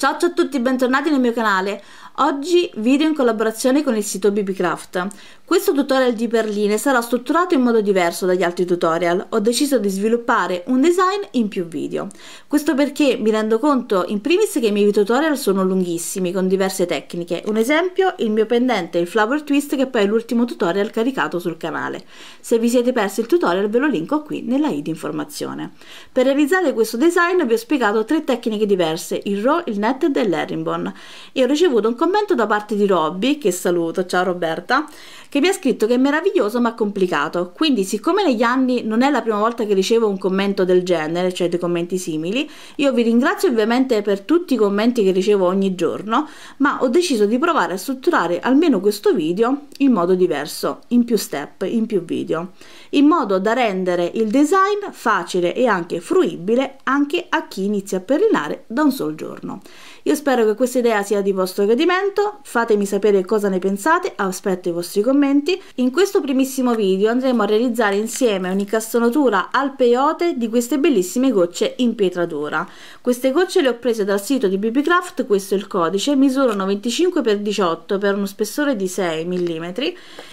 Ciao, ciao a tutti, bentornati nel mio canale. Oggi video in collaborazione con il sito BBCraft. Questo tutorial di perline sarà strutturato in modo diverso dagli altri tutorial. Ho deciso di sviluppare un design in più video. Questo perché mi rendo conto in primis che i miei tutorial sono lunghissimi con diverse tecniche. Un esempio il mio pendente, il flower twist che poi è l'ultimo tutorial caricato sul canale. Se vi siete persi il tutorial ve lo linko qui nella i di informazione. Per realizzare questo design vi ho spiegato tre tecniche diverse, il raw, il netted e l'herringbone e ho ricevuto un commento commento da parte di Robby, che saluto, ciao Roberta, che mi ha scritto che è meraviglioso ma complicato, quindi siccome negli anni non è la prima volta che ricevo un commento del genere, cioè dei commenti simili, io vi ringrazio ovviamente per tutti i commenti che ricevo ogni giorno, ma ho deciso di provare a strutturare almeno questo video in modo diverso, in più step, in più video in modo da rendere il design facile e anche fruibile anche a chi inizia a perlinare da un sol giorno. Io spero che questa idea sia di vostro gradimento, fatemi sapere cosa ne pensate, aspetto i vostri commenti. In questo primissimo video andremo a realizzare insieme un'incastonatura al peyote di queste bellissime gocce in pietra d'ora. Queste gocce le ho prese dal sito di BBCraft, questo è il codice, misurano 25x18 per uno spessore di 6 mm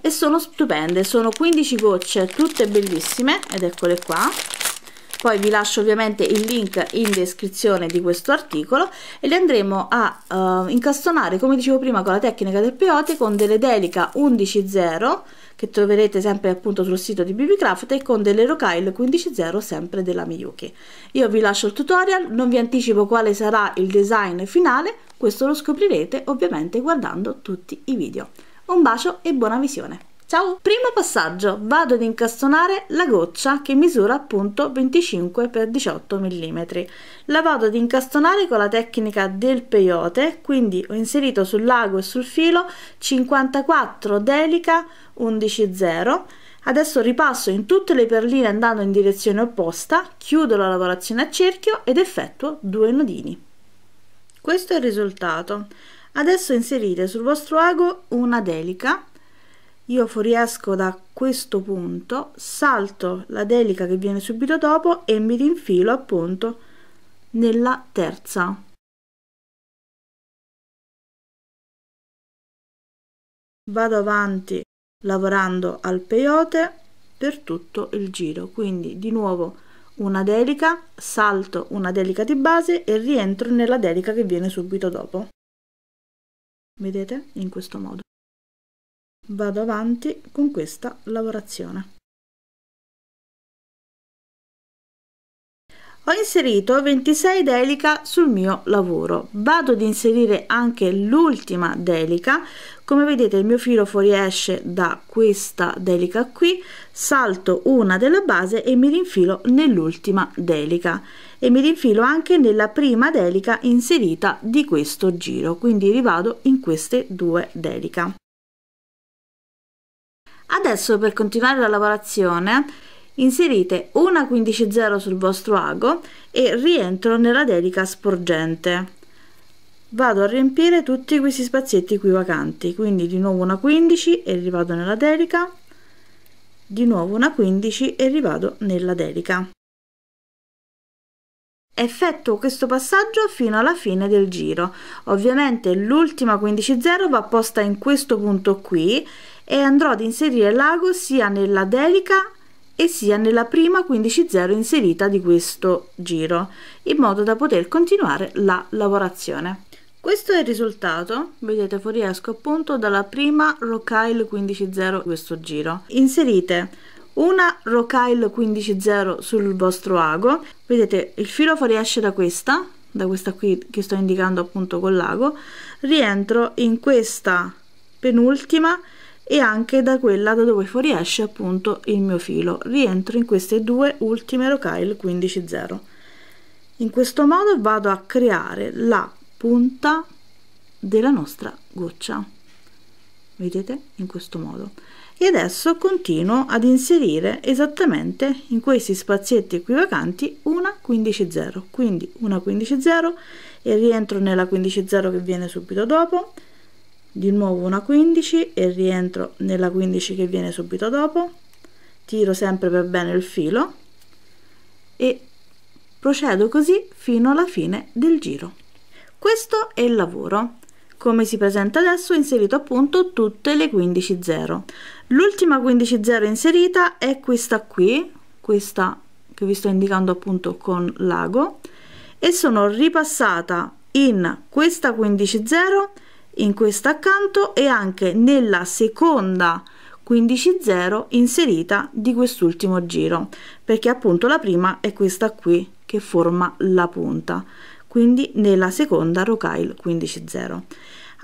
e sono stupende, sono 15 gocce tutte tutte bellissime ed eccole qua poi vi lascio ovviamente il link in descrizione di questo articolo e le andremo a uh, incastonare come dicevo prima con la tecnica del peote con delle delica 11.0 che troverete sempre appunto sul sito di BBCraft e con delle Rocaille 15.0 sempre della Miyuki io vi lascio il tutorial non vi anticipo quale sarà il design finale questo lo scoprirete ovviamente guardando tutti i video un bacio e buona visione Ciao! Primo passaggio, vado ad incastonare la goccia che misura appunto 25 x 18 mm. La vado ad incastonare con la tecnica del peyote, quindi ho inserito sul lago e sul filo 54 delica 110. Adesso ripasso in tutte le perline andando in direzione opposta, chiudo la lavorazione a cerchio ed effettuo due nodini. Questo è il risultato. Adesso inserite sul vostro ago una delica io fuoriesco da questo punto, salto la delica che viene subito dopo e mi rinfilo appunto nella terza. Vado avanti lavorando al peyote per tutto il giro, quindi di nuovo una delica, salto una delica di base e rientro nella delica che viene subito dopo. Vedete? In questo modo vado avanti con questa lavorazione ho inserito 26 delica sul mio lavoro vado ad inserire anche l'ultima delica come vedete il mio filo fuoriesce da questa delica qui salto una della base e mi rinfilo nell'ultima delica e mi rinfilo anche nella prima delica inserita di questo giro quindi rivado in queste due delica Adesso per continuare la lavorazione inserite una 15.0 sul vostro ago e rientro nella dedica sporgente. Vado a riempire tutti questi spazietti qui vacanti, quindi di nuovo una 15 e rivado nella dedica, di nuovo una 15 e rivado nella dedica. Effettuo questo passaggio fino alla fine del giro. Ovviamente l'ultima 15-0 va posta in questo punto qui e andrò ad inserire l'ago sia nella delica e sia nella prima 15-0 inserita di questo giro in modo da poter continuare la lavorazione. Questo è il risultato, vedete fuoriesco appunto dalla prima rocaille 15-0 questo giro. Inserite una Rocaille 15.0 sul vostro ago vedete il filo fuoriesce da questa da questa qui che sto indicando appunto con l'ago rientro in questa penultima e anche da quella da dove fuoriesce appunto il mio filo rientro in queste due ultime Rocaille 15.0 in questo modo vado a creare la punta della nostra goccia vedete in questo modo e adesso continuo ad inserire esattamente in questi spazietti equivacanti una 15.0 quindi una 15.0 e rientro nella 15.0 che viene subito dopo di nuovo una 15 e rientro nella 15 che viene subito dopo tiro sempre per bene il filo e procedo così fino alla fine del giro questo è il lavoro come si presenta adesso ho inserito appunto tutte le 15 0 l'ultima 15 0 inserita è questa qui questa che vi sto indicando appunto con l'ago e sono ripassata in questa 15 0 in questa accanto e anche nella seconda 15 0 inserita di quest'ultimo giro perché appunto la prima è questa qui che forma la punta quindi nella seconda rocaille 15-0.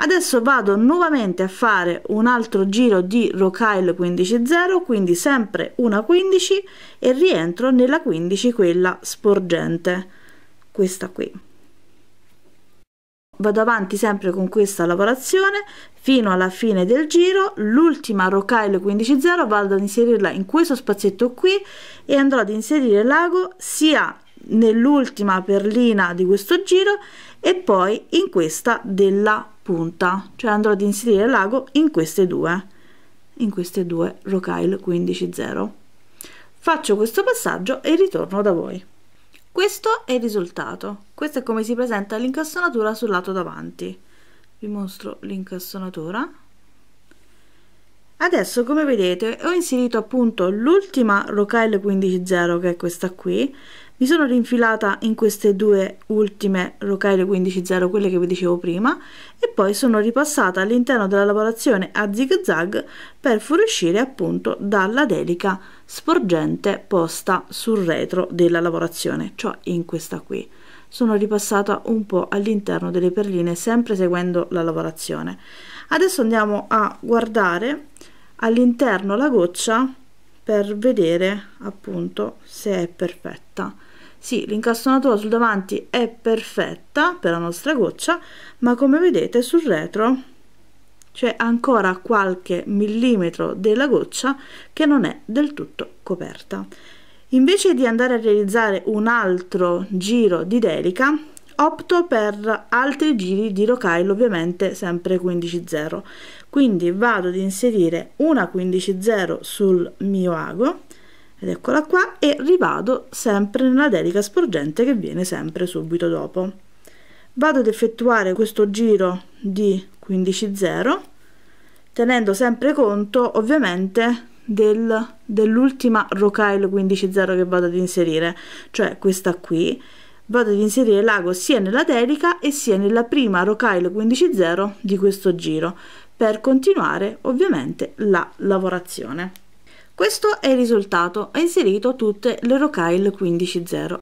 Adesso vado nuovamente a fare un altro giro di rocaille 15-0, quindi sempre una 15 e rientro nella 15 quella sporgente, questa qui. Vado avanti sempre con questa lavorazione fino alla fine del giro, l'ultima rocaille 15-0 vado ad inserirla in questo spazietto qui e andrò ad inserire l'ago sia nell'ultima perlina di questo giro e poi in questa della punta cioè andrò ad inserire l'ago in queste due in queste due rocaille 15 0 faccio questo passaggio e ritorno da voi questo è il risultato questo è come si presenta l'incassonatura sul lato davanti vi mostro l'incassonatura adesso come vedete ho inserito appunto l'ultima rocaille 15 0 che è questa qui mi sono rinfilata in queste due ultime rocaille 15.0 quelle che vi dicevo prima e poi sono ripassata all'interno della lavorazione a zig zag per fuoriuscire appunto dalla delica sporgente posta sul retro della lavorazione cioè in questa qui sono ripassata un po' all'interno delle perline sempre seguendo la lavorazione adesso andiamo a guardare all'interno la goccia per vedere appunto se è perfetta sì, l'incastonatura sul davanti è perfetta per la nostra goccia, ma come vedete sul retro c'è ancora qualche millimetro della goccia che non è del tutto coperta. Invece di andare a realizzare un altro giro di delica, opto per altri giri di rocaille ovviamente sempre 15-0. Quindi vado ad inserire una 15-0 sul mio ago ed eccola qua e rivado sempre nella dedica sporgente che viene sempre subito dopo vado ad effettuare questo giro di 15 0 tenendo sempre conto ovviamente del, dell'ultima rocaille 15 0 che vado ad inserire cioè questa qui vado ad inserire l'ago sia nella dedica e sia nella prima rocaille 15 0 di questo giro per continuare ovviamente la lavorazione questo è il risultato, ho inserito tutte le rocaille 15.0.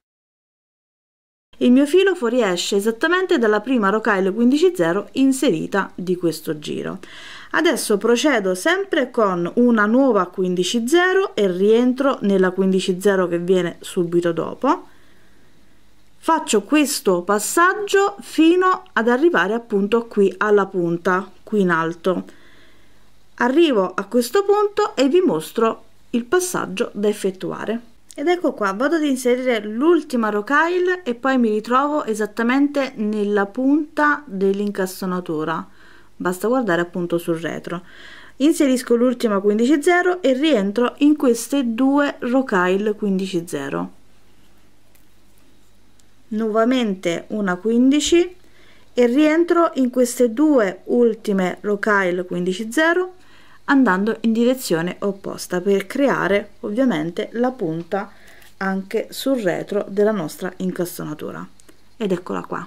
Il mio filo fuoriesce esattamente dalla prima rocaille 15.0 inserita di questo giro. Adesso procedo sempre con una nuova 15.0 e rientro nella 15.0 che viene subito dopo. Faccio questo passaggio fino ad arrivare appunto qui alla punta, qui in alto. Arrivo a questo punto e vi mostro il passaggio da effettuare. Ed ecco qua, vado ad inserire l'ultima rocaille e poi mi ritrovo esattamente nella punta dell'incastonatura. Basta guardare appunto sul retro. Inserisco l'ultima 15.0 e rientro in queste due rocaille 15.0. Nuovamente una 15 e rientro in queste due ultime rocaille 15.0 andando in direzione opposta per creare ovviamente la punta anche sul retro della nostra incastonatura ed eccola qua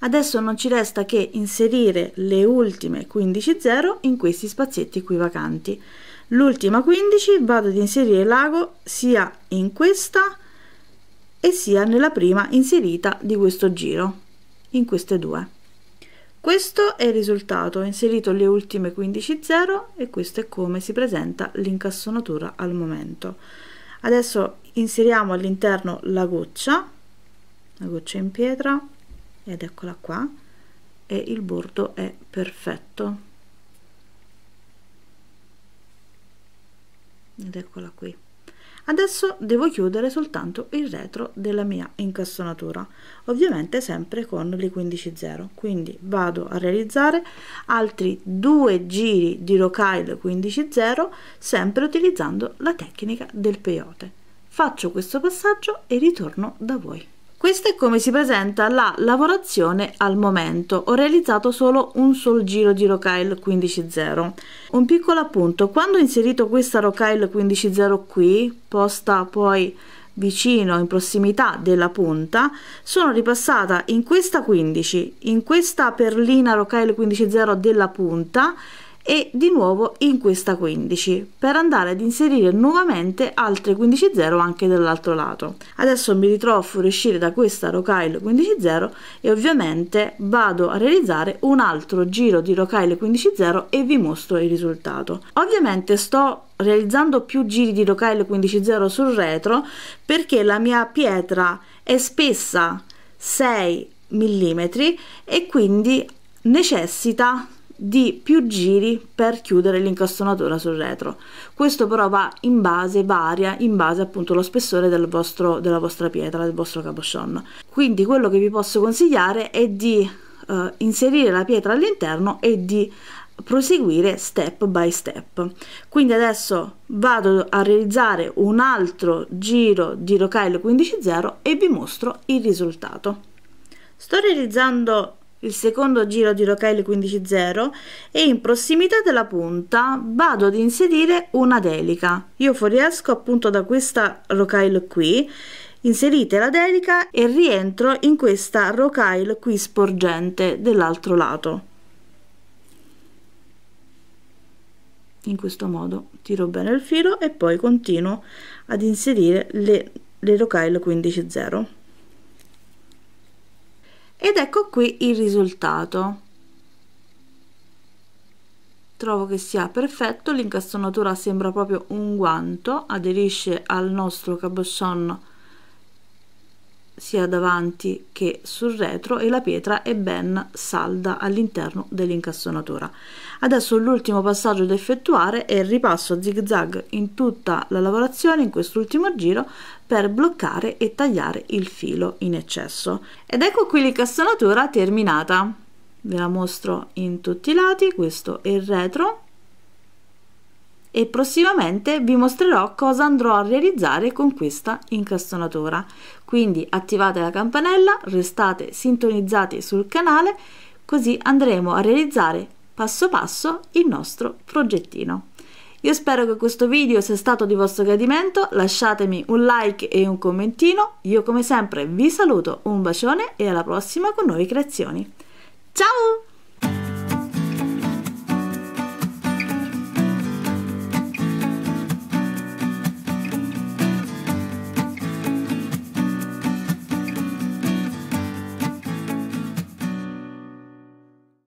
adesso non ci resta che inserire le ultime 15 0 in questi spazietti qui vacanti l'ultima 15 vado ad inserire l'ago sia in questa e sia nella prima inserita di questo giro in queste due questo è il risultato, ho inserito le ultime 15.0 e questo è come si presenta l'incassonatura al momento. Adesso inseriamo all'interno la goccia, la goccia in pietra ed eccola qua e il bordo è perfetto. Ed eccola qui. Adesso devo chiudere soltanto il retro della mia incastonatura, ovviamente sempre con le 15.0. Quindi vado a realizzare altri due giri di rocaille 15.0 sempre utilizzando la tecnica del peyote. Faccio questo passaggio e ritorno da voi. Questo è come si presenta la lavorazione al momento. Ho realizzato solo un sol giro di rocaille 15.0. Un piccolo appunto, quando ho inserito questa rocaille 15.0 qui, posta poi vicino, in prossimità della punta, sono ripassata in questa 15, in questa perlina rocaille 15.0 della punta e di nuovo in questa 15 per andare ad inserire nuovamente altre 15.0 anche dall'altro lato adesso mi ritrovo a fuoriuscire da questa rocaille 15.0 e ovviamente vado a realizzare un altro giro di rocaille 15.0 e vi mostro il risultato ovviamente sto realizzando più giri di rocaille 15.0 sul retro perché la mia pietra è spessa 6 mm e quindi necessita di più giri per chiudere l'incastonatura sul retro. Questo però va in base, varia in base appunto allo spessore del vostro, della vostra pietra, del vostro cabochon. Quindi quello che vi posso consigliare è di eh, inserire la pietra all'interno e di proseguire step by step quindi adesso vado a realizzare un altro giro di rocaille 15.0 e vi mostro il risultato sto realizzando il secondo giro di rocaille 15-0 e in prossimità della punta vado ad inserire una delica. Io fuoriesco appunto da questa rocaille qui, inserite la delica e rientro in questa rocaille qui sporgente dell'altro lato. In questo modo tiro bene il filo e poi continuo ad inserire le, le rocaille 15-0 ed ecco qui il risultato trovo che sia perfetto l'incastonatura sembra proprio un guanto aderisce al nostro cabochon sia davanti che sul retro e la pietra è ben salda all'interno dell'incastonatura. Adesso l'ultimo passaggio da effettuare è il ripasso zig zag in tutta la lavorazione in quest'ultimo giro per bloccare e tagliare il filo in eccesso. Ed ecco qui l'incastonatura terminata. Ve la mostro in tutti i lati, questo è il retro e prossimamente vi mostrerò cosa andrò a realizzare con questa incastonatura. Quindi attivate la campanella, restate sintonizzati sul canale, così andremo a realizzare passo passo il nostro progettino. Io spero che questo video sia stato di vostro gradimento, lasciatemi un like e un commentino, io come sempre vi saluto, un bacione e alla prossima con nuove creazioni. Ciao!